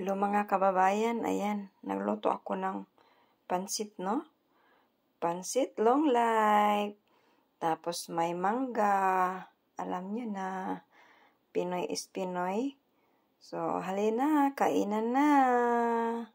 Hello mga kababayan, ayan, nagluto ako ng pansit, no? Pansit long life. Tapos may mangga. Alam niyo na, Pinoy is Pinoy. So, halina, kainan na.